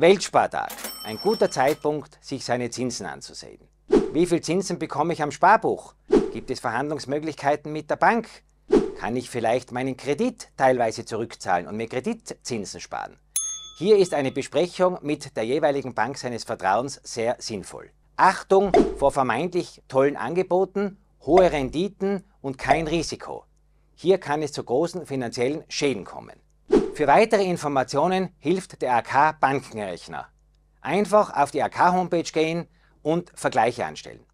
Weltspartag. Ein guter Zeitpunkt, sich seine Zinsen anzusehen. Wie viel Zinsen bekomme ich am Sparbuch? Gibt es Verhandlungsmöglichkeiten mit der Bank? Kann ich vielleicht meinen Kredit teilweise zurückzahlen und mir Kreditzinsen sparen? Hier ist eine Besprechung mit der jeweiligen Bank seines Vertrauens sehr sinnvoll. Achtung vor vermeintlich tollen Angeboten, hohe Renditen und kein Risiko. Hier kann es zu großen finanziellen Schäden kommen. Für weitere Informationen hilft der AK-Bankenrechner. Einfach auf die AK-Homepage gehen und Vergleiche anstellen